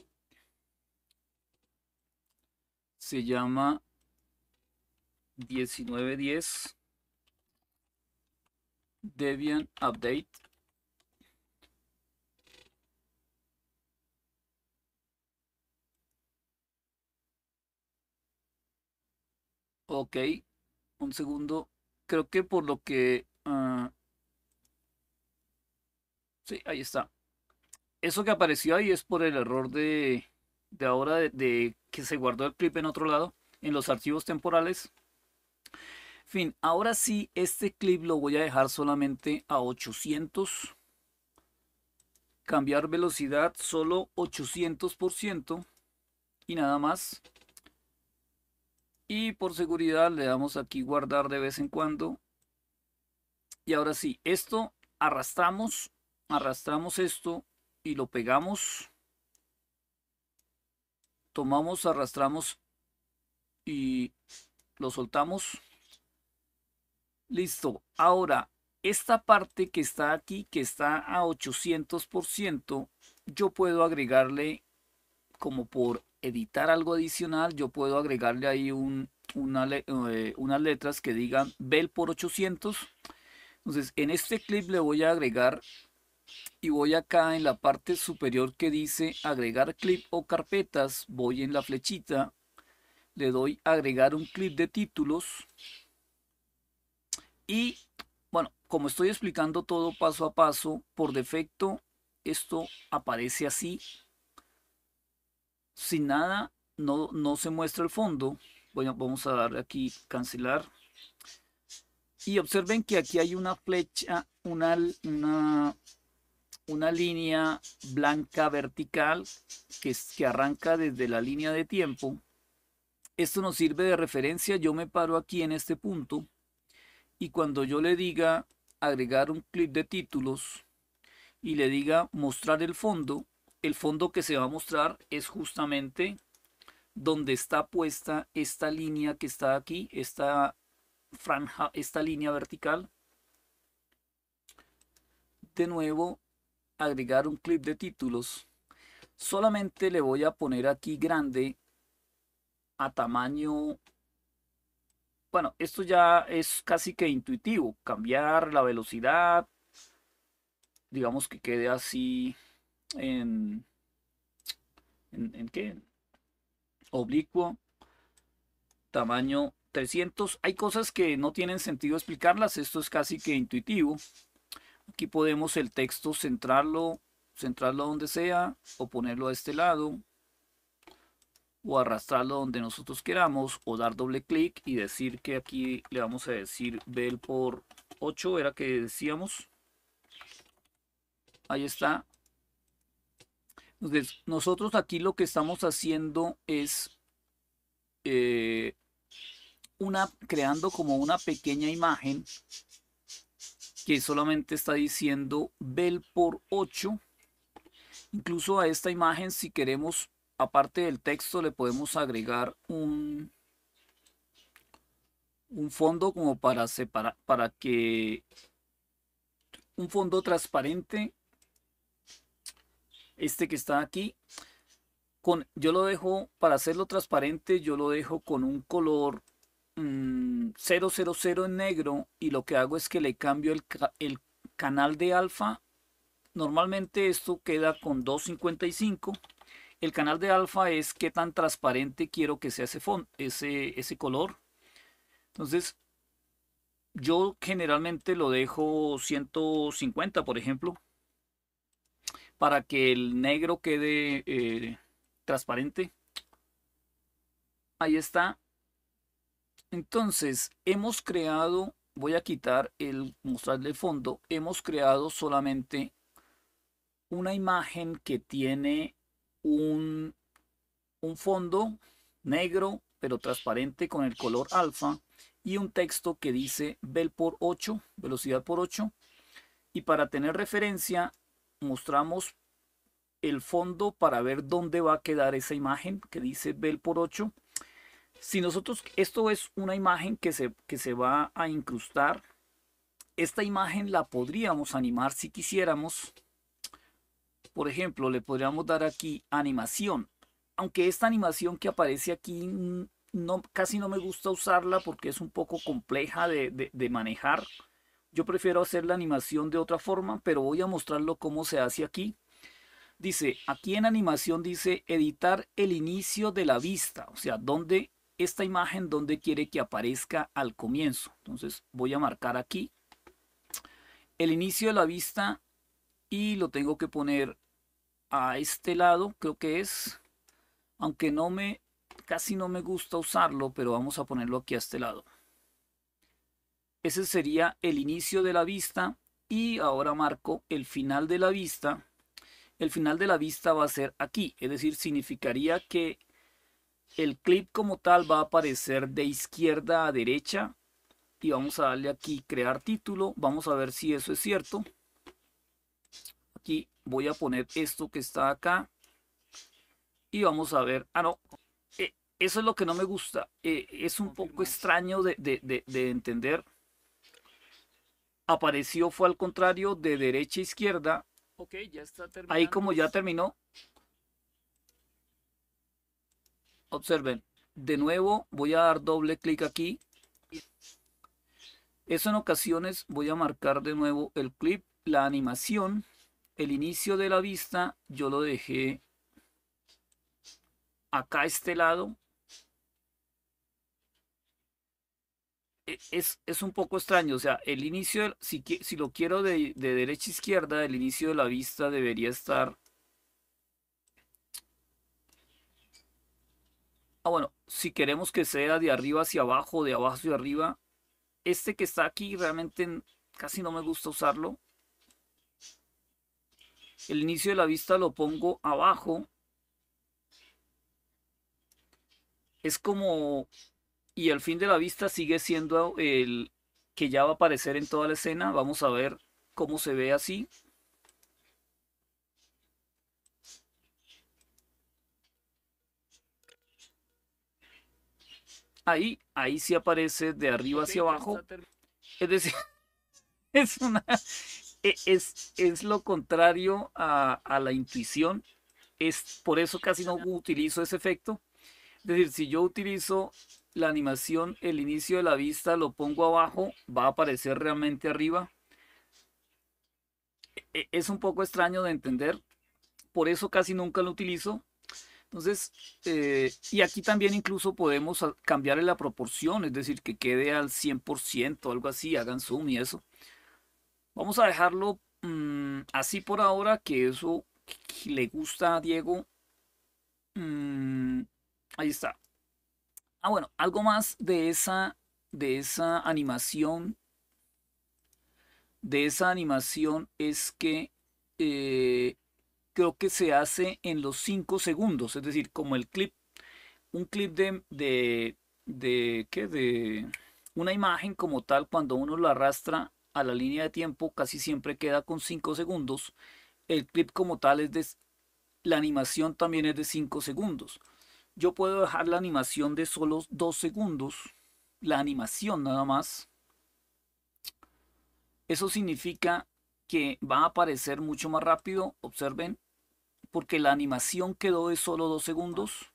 se llama 1910 Debian Update. Ok, un segundo. Creo que por lo que ah, Sí, ahí está. Eso que apareció ahí es por el error de, de ahora de, de que se guardó el clip en otro lado, en los archivos temporales. Fin, ahora sí, este clip lo voy a dejar solamente a 800. Cambiar velocidad solo 800% y nada más. Y por seguridad le damos aquí guardar de vez en cuando. Y ahora sí, esto arrastramos arrastramos esto y lo pegamos. Tomamos, arrastramos y lo soltamos. Listo. Ahora, esta parte que está aquí, que está a 800%, yo puedo agregarle como por editar algo adicional, yo puedo agregarle ahí un, eh, unas letras que digan Bell por 800. Entonces, en este clip le voy a agregar y voy acá en la parte superior que dice agregar clip o carpetas, voy en la flechita, le doy agregar un clip de títulos y bueno, como estoy explicando todo paso a paso, por defecto esto aparece así, sin nada, no, se muestra el fondo, bueno, vamos a dar aquí cancelar y observen que aquí hay una flecha, una, una una línea blanca vertical que, arranca desde la línea de tiempo. Esto nos sirve de referencia. Yo me paro aquí en este punto y cuando yo le diga agregar un clip de títulos y le diga mostrar el fondo, el fondo que se va a mostrar es justamente donde está puesta esta línea que está aquí, esta franja, esta línea vertical. De nuevo, agregar un clip de títulos, solamente le voy a poner aquí grande a tamaño... Bueno, esto ya es casi que intuitivo, cambiar la velocidad, digamos que quede así en... ¿En, qué? Oblicuo, tamaño 300. Hay cosas que no tienen sentido explicarlas, esto es casi que intuitivo. Aquí podemos el texto centrarlo, centrarlo donde sea o ponerlo a este lado o arrastrarlo donde nosotros queramos o dar doble clic y decir que aquí le vamos a decir Bell por 8 era que decíamos ahí está entonces nosotros aquí lo que estamos haciendo es eh, una creando como una pequeña imagen que solamente está diciendo Bell por 8. Incluso a esta imagen, si queremos, aparte del texto, le podemos agregar un, un fondo como para separar, para que un fondo transparente, este que está aquí, con, yo lo dejo, para hacerlo transparente, yo lo dejo con un color 000 mm, en negro y lo que hago es que le cambio el, canal de alfa. Normalmente esto queda con 255. El canal de alfa es qué tan transparente quiero que sea ese, fondo, ese, color. Entonces, yo generalmente lo dejo 150, por ejemplo, para que el negro quede eh, transparente. Ahí está. Entonces, hemos creado, voy a quitar el mostrarle el fondo, hemos creado solamente una imagen que tiene un, fondo negro, pero transparente con el color alfa, y un texto que dice Bell por 8, velocidad por 8. Y para tener referencia, mostramos el fondo para ver dónde va a quedar esa imagen que dice Bell por 8 si nosotros, esto es una imagen que se, se va a incrustar, esta imagen la podríamos animar si quisiéramos. Por ejemplo, le podríamos dar aquí animación. Aunque esta animación que aparece aquí no, casi no me gusta usarla porque es un poco compleja de, manejar. Yo prefiero hacer la animación de otra forma, pero voy a mostrarlo cómo se hace aquí. Dice, aquí en animación dice editar el inicio de la vista, o sea, donde esta imagen donde quiere que aparezca al comienzo. Entonces voy a marcar aquí el inicio de la vista y lo tengo que poner a este lado, creo que es, aunque no me, casi no me gusta usarlo, pero vamos a ponerlo aquí a este lado. Ese sería el inicio de la vista y ahora marco el final de la vista. El final de la vista va a ser aquí, es decir, significaría que el clip como tal va a aparecer de izquierda a derecha y vamos a darle aquí crear título. Vamos a ver si eso es cierto. Aquí voy a poner esto que está acá y vamos a ver. Ah, no. Eh, eso es lo que no me gusta. Eh, es un poco extraño de, de, de, entender. Apareció, fue al contrario, de derecha a izquierda. ya está Ahí como ya terminó, Observen, de nuevo voy a dar doble clic aquí. Eso en ocasiones voy a marcar de nuevo el clip, la animación, el inicio de la vista, yo lo dejé acá a este lado. E, es, un poco extraño, o sea, el inicio, si, si lo quiero de, de derecha a izquierda, el inicio de la vista debería estar Ah, bueno, si queremos que sea de arriba hacia abajo, de abajo hacia arriba, este que está aquí realmente casi no me gusta usarlo. El inicio de la vista lo pongo abajo. Es como... Y al fin de la vista sigue siendo el que ya va a aparecer en toda la escena. Vamos a ver cómo se ve así. ahí, ahí sí aparece de arriba hacia abajo. Es decir, es e, es, es lo contrario a, a, la intuición. Es por eso casi no utilizo ese efecto. Es decir, si yo utilizo la animación, el inicio de la vista lo pongo abajo, va a aparecer realmente arriba. E, e, es un poco extraño de entender. Por eso casi nunca lo utilizo. Entonces, eh, y aquí también incluso podemos cambiarle la proporción, es decir, que quede al 100%, algo así, hagan zoom y eso. Vamos a dejarlo mm, así por ahora, que eso le gusta a Diego. Mm, ahí está. Ah, bueno, algo más de esa, de esa animación. De esa animación es que eh, creo que se hace en los 5 segundos, es decir, como el clip, un clip de, de, de, ¿qué? de una imagen como tal, cuando uno lo arrastra a la línea de tiempo, casi siempre queda con 5 segundos. El clip como tal es de, la animación también es de 5 segundos. Yo puedo dejar la animación de solo 2 segundos, la animación nada más. Eso significa que va a aparecer mucho más rápido, observen, porque la animación quedó de solo dos segundos.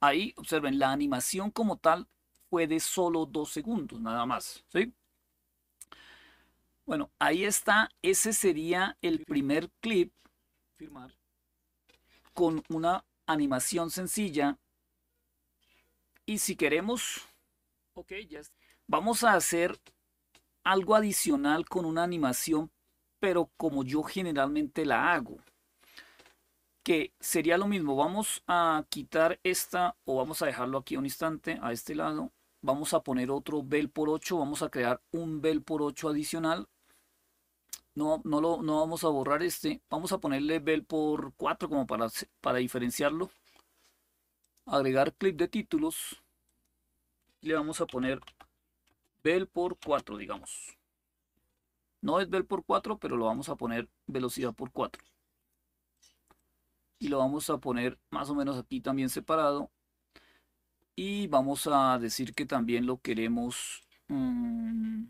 Ahí, observen, la animación como tal fue de solo dos segundos, nada más. ¿sí? Bueno, ahí está. Ese sería el primer clip. Firmar. Con una animación sencilla. Y si queremos... Vamos a hacer algo adicional con una animación pero como yo generalmente la hago. Que sería lo mismo, vamos a quitar esta o vamos a dejarlo aquí un instante a este lado. Vamos a poner otro Bell por 8, vamos a crear un bel por 8 adicional. No, no, lo, no vamos a borrar este, vamos a ponerle Bell por 4 como para, para diferenciarlo. Agregar clip de títulos. Le vamos a poner Bell por 4, digamos. No es vel por 4, pero lo vamos a poner velocidad por 4. Y lo vamos a poner más o menos aquí también separado. Y vamos a decir que también lo queremos... Mm,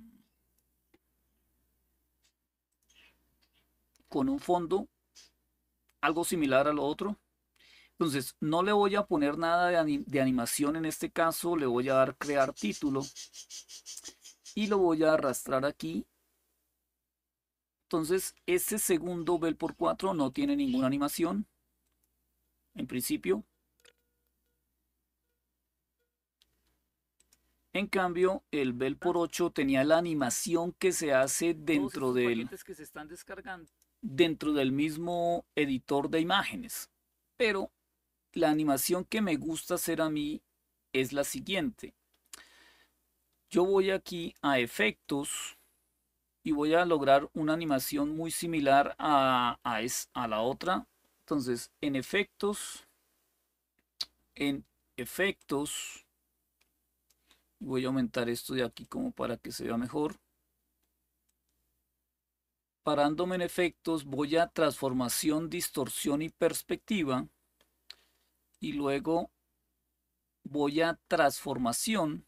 con un fondo algo similar a lo otro. Entonces, no le voy a poner nada de, de, animación en este caso, le voy a dar crear título y lo voy a arrastrar aquí entonces, este segundo Bell por 4 no tiene ninguna animación. En principio. En cambio, el Bell por 8 tenía la animación que se hace dentro del, dentro del mismo editor de imágenes. Pero la animación que me gusta hacer a mí es la siguiente. Yo voy aquí a efectos y voy a lograr una animación muy similar a, a la otra. Entonces, en efectos, en efectos, voy a aumentar esto de aquí como para que se vea mejor. Parándome en efectos, voy a transformación, distorsión y perspectiva. Y luego voy a transformación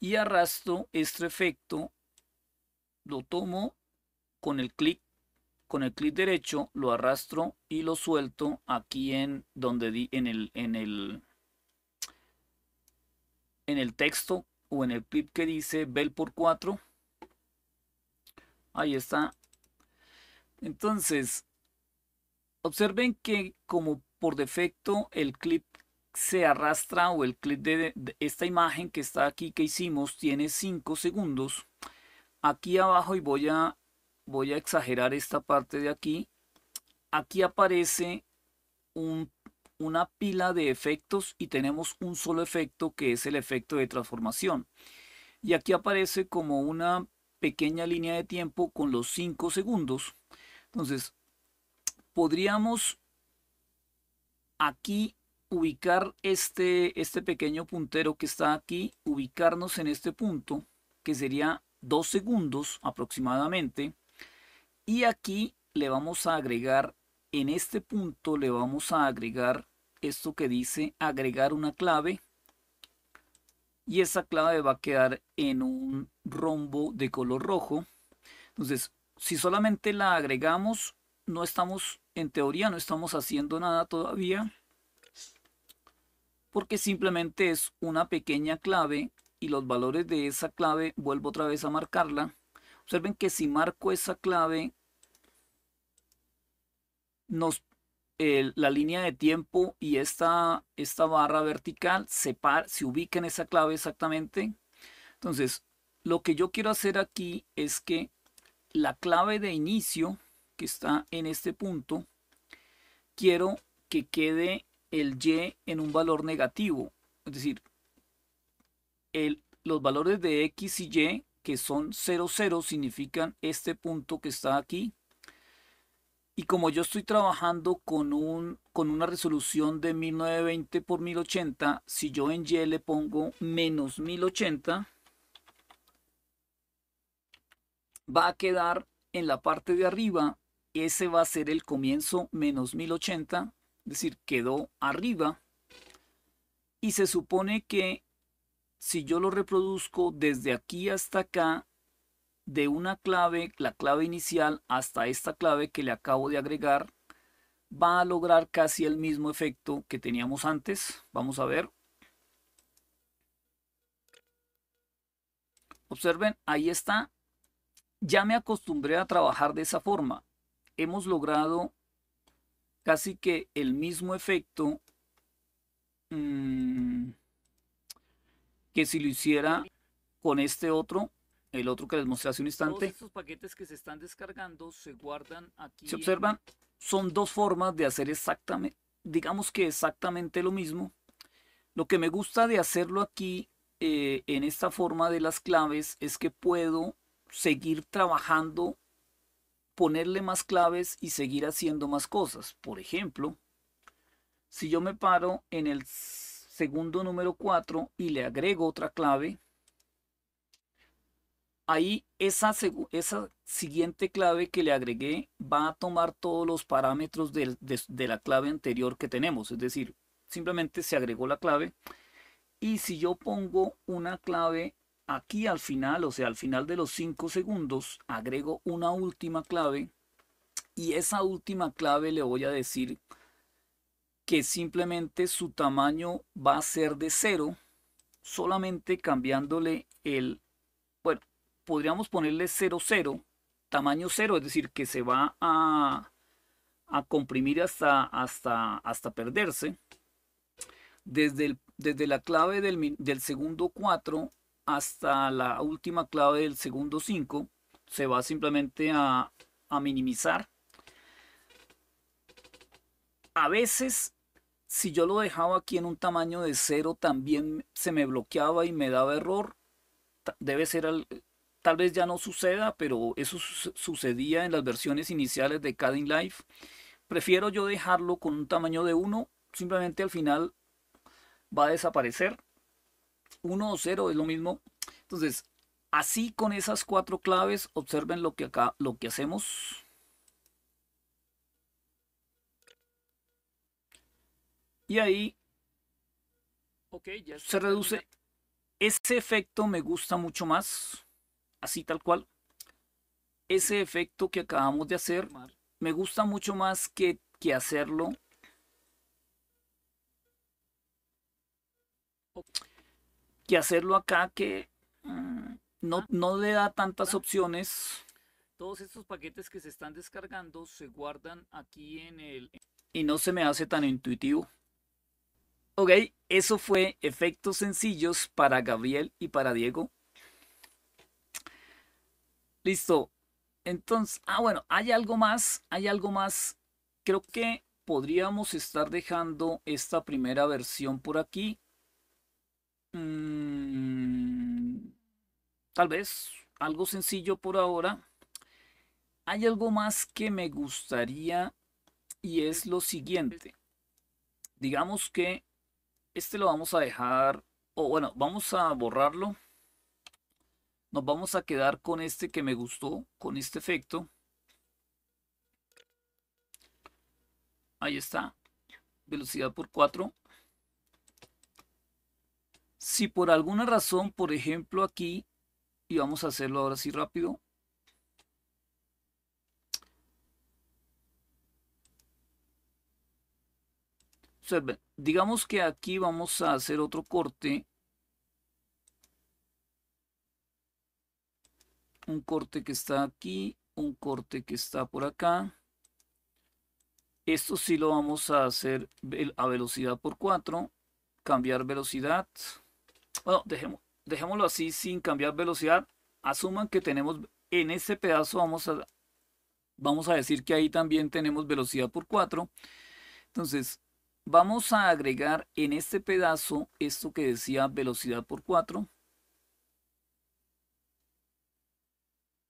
y arrastro este efecto lo tomo con el clic con el clic derecho lo arrastro y lo suelto aquí en donde di, en el en el en el texto o en el clip que dice Bell por 4 ahí está entonces observen que como por defecto el clip se arrastra o el clip de, de esta imagen que está aquí que hicimos tiene 5 segundos aquí abajo y voy a, voy a exagerar esta parte de aquí. Aquí aparece una pila de efectos y tenemos un solo efecto que es el efecto de transformación. Y aquí aparece como una pequeña línea de tiempo con los 5 segundos. Entonces, podríamos aquí ubicar este, este pequeño puntero que está aquí, ubicarnos en este punto, que sería dos segundos aproximadamente. Y aquí le vamos a agregar, en este punto le vamos a agregar esto que dice agregar una clave. Y esa clave va a quedar en un rombo de color rojo. Entonces, si solamente la agregamos, no estamos, en teoría, no estamos haciendo nada todavía. Porque simplemente es una pequeña clave y los valores de esa clave, vuelvo otra vez a marcarla. Observen que si marco esa clave, nos, la línea de tiempo y esta, esta barra vertical se, par, se ubica en esa clave exactamente. Entonces, lo que yo quiero hacer aquí es que la clave de inicio, que está en este punto, quiero que quede el y en un valor negativo. Es decir, los valores de X y Y, que son 0, 0, significan este punto que está aquí. Y como yo estoy trabajando con, un, con una resolución de 1920 por 1080, si yo en Y le pongo menos 1080, va a quedar en la parte de arriba, ese va a ser el comienzo menos 1080, es decir, quedó arriba. Y se supone que si yo lo reproduzco desde aquí hasta acá, de una clave, la clave inicial, hasta esta clave que le acabo de agregar, va a lograr casi el mismo efecto que teníamos antes. Vamos a ver. Observen, ahí está. Ya me acostumbré a trabajar de esa forma. Hemos logrado casi que el mismo efecto. Mm, que si lo hiciera con este otro, el otro que les mostré hace un instante. Todos estos paquetes que se están descargando se guardan aquí. Se observan, son dos formas de hacer exactamente, digamos que exactamente lo mismo. Lo que me gusta de hacerlo aquí eh, en esta forma de las claves es que puedo seguir trabajando, ponerle más claves y seguir haciendo más cosas. Por ejemplo, si yo me paro en el segundo número 4 y le agrego otra clave, ahí esa, esa siguiente clave que le agregué va a tomar todos los parámetros de, de la clave anterior que tenemos. Es decir, simplemente se agregó la clave. Y si yo pongo una clave aquí al final, o sea, al final de los 5 segundos, agrego una última clave. Y esa última clave le voy a decir que simplemente su tamaño va a ser de cero, solamente cambiándole el, bueno, podríamos ponerle 0, 0, tamaño 0, es decir, que se va a, a comprimir hasta, hasta, hasta perderse. Desde, desde la clave del, del segundo 4 hasta la última clave del segundo 5 se va simplemente a, a minimizar a veces, si yo lo dejaba aquí en un tamaño de cero, también se me bloqueaba y me daba error. Debe ser, tal vez ya no suceda, pero eso sucedía en las versiones iniciales de Cadin Life. Prefiero yo dejarlo con un tamaño de 1, simplemente al final va a desaparecer. 1 o 0 es lo mismo. Entonces, así con esas cuatro claves, observen lo que acá lo que hacemos. Y ahí ya se reduce. Ese efecto me gusta mucho más, así tal cual. Ese efecto que acabamos de hacer me gusta mucho más que, que hacerlo. Que hacerlo acá que mm, no, no le da tantas opciones. Todos estos paquetes que se están descargando se guardan aquí en el... Y no se me hace tan intuitivo. Ok, eso fue efectos sencillos para Gabriel y para Diego. Listo. Entonces, ah, bueno, hay algo más, hay algo más. Creo que podríamos estar dejando esta primera versión por aquí. Mm, tal vez algo sencillo por ahora. Hay algo más que me gustaría y es lo siguiente. Digamos que este lo vamos a dejar, o bueno, vamos a borrarlo. Nos vamos a quedar con este que me gustó, con este efecto. Ahí está. Velocidad por 4. Si por alguna razón, por ejemplo aquí, y vamos a hacerlo ahora así rápido, observen, Digamos que aquí vamos a hacer otro corte. Un corte que está aquí, un corte que está por acá. Esto sí lo vamos a hacer a velocidad por 4. Cambiar velocidad. Bueno, dejémoslo así sin cambiar velocidad. Asuman que tenemos en este pedazo vamos a, vamos a decir que ahí también tenemos velocidad por 4. Entonces, Vamos a agregar en este pedazo esto que decía velocidad por 4.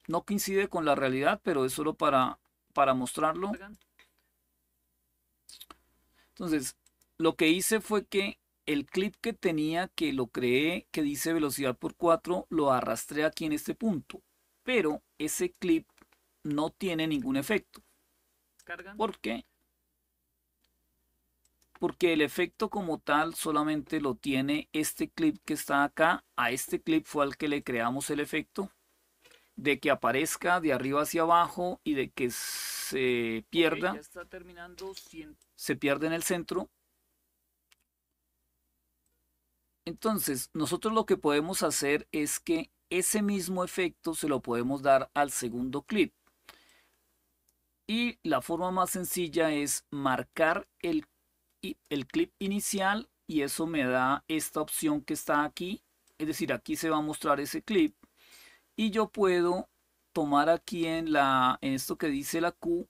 No coincide con la realidad, pero es solo para, para mostrarlo. Entonces, lo que hice fue que el clip que tenía, que lo creé, que dice velocidad por 4, lo arrastré aquí en este punto. Pero ese clip no tiene ningún efecto. ¿Por qué? porque el efecto como tal solamente lo tiene este clip que está acá. A este clip fue al que le creamos el efecto de que aparezca de arriba hacia abajo y de que se pierda. Se pierde en el centro. Entonces, nosotros lo que podemos hacer es que ese mismo efecto se lo podemos dar al segundo clip. Y la forma más sencilla es marcar el el clip inicial y eso me da esta opción que está aquí. Es decir, aquí se va a mostrar ese clip. Y yo puedo tomar aquí en, la, en esto que dice la Q,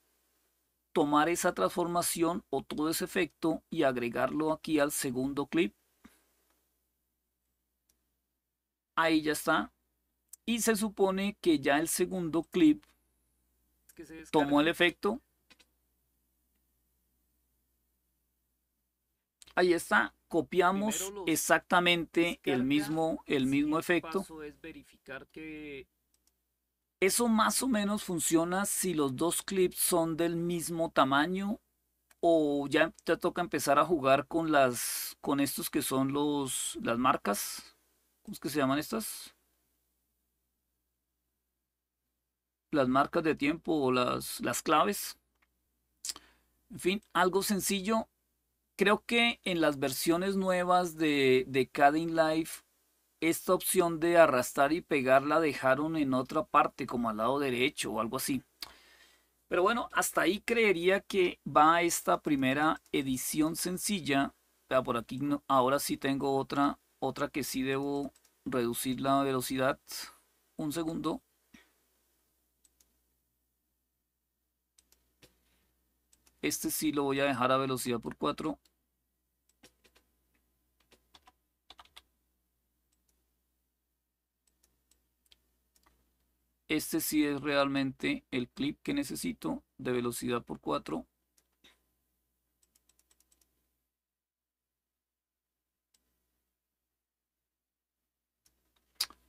tomar esa transformación o todo ese efecto y agregarlo aquí al segundo clip. Ahí ya está. Y se supone que ya el segundo clip tomó el efecto Ahí está, copiamos exactamente el mismo, el mismo efecto. Eso más o menos funciona si los dos clips son del mismo tamaño o ya te toca empezar a jugar con las con estos que son los las marcas. ¿Cómo es que se llaman estas? Las marcas de tiempo o las, las claves. En fin, algo sencillo Creo que en las versiones nuevas de, de Life, esta opción de arrastrar y pegar la dejaron en otra parte, como al lado derecho o algo así. Pero bueno, hasta ahí creería que va esta primera edición sencilla. Ah, por aquí no, ahora sí tengo otra, otra que sí debo reducir la velocidad. Un segundo. Este sí lo voy a dejar a velocidad por 4. Este sí es realmente el clip que necesito de velocidad por 4.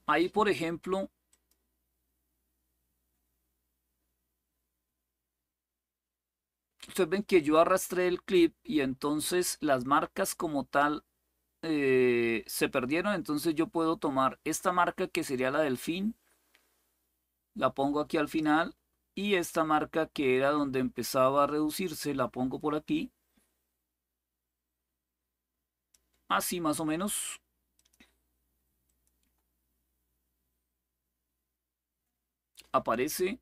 Ahí, por ejemplo, ven que yo arrastré el clip y entonces las marcas como tal eh, se perdieron. Entonces yo puedo tomar esta marca que sería la del fin. La pongo aquí al final. Y esta marca que era donde empezaba a reducirse, la pongo por aquí. Así más o menos. Aparece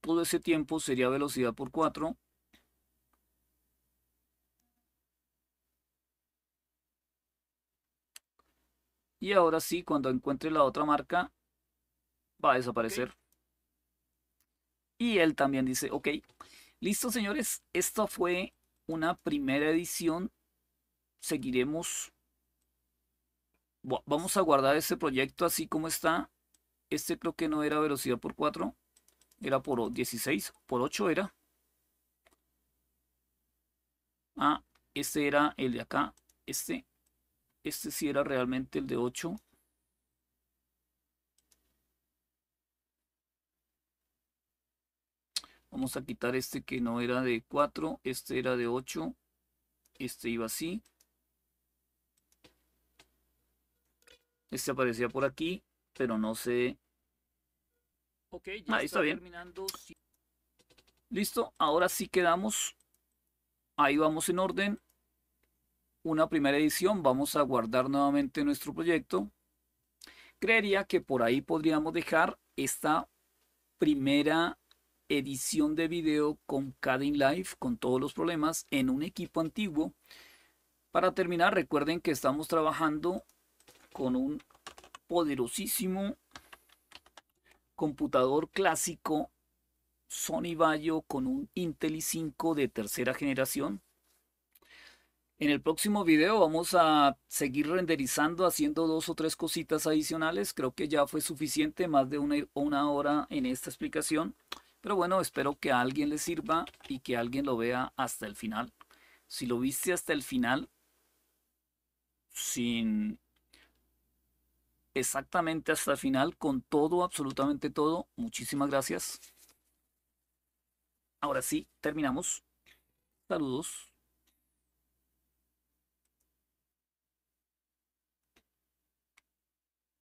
todo ese tiempo sería velocidad por 4. Y ahora sí, cuando encuentre la otra marca, va a desaparecer. Y él también dice, ok, listo señores, esta fue una primera edición. Seguiremos. Vamos a guardar este proyecto así como está. Este creo que no era velocidad por 4. Era por 16. Por 8 era. Ah, este era el de acá. Este. Este sí era realmente el de 8. Vamos a quitar este que no era de 4, este era de 8, este iba así. Este aparecía por aquí, pero no sé. Ahí está, bien. Listo, ahora sí quedamos. Ahí vamos en orden una primera edición, vamos a guardar nuevamente nuestro proyecto. Creería que por ahí podríamos dejar esta primera edición de video con Cadin Live, con todos los problemas, en un equipo antiguo. Para terminar, recuerden que estamos trabajando con un poderosísimo computador clásico Sony Vaio con un Intel i5 de tercera generación. En el próximo video vamos a seguir renderizando, haciendo dos o tres cositas adicionales. Creo que ya fue suficiente, más de una, hora en esta explicación. Pero bueno, espero que a alguien le sirva y que alguien lo vea hasta el final. Si lo viste hasta el final, sin exactamente hasta el final, con todo, absolutamente todo, muchísimas gracias. Ahora sí, terminamos. Saludos.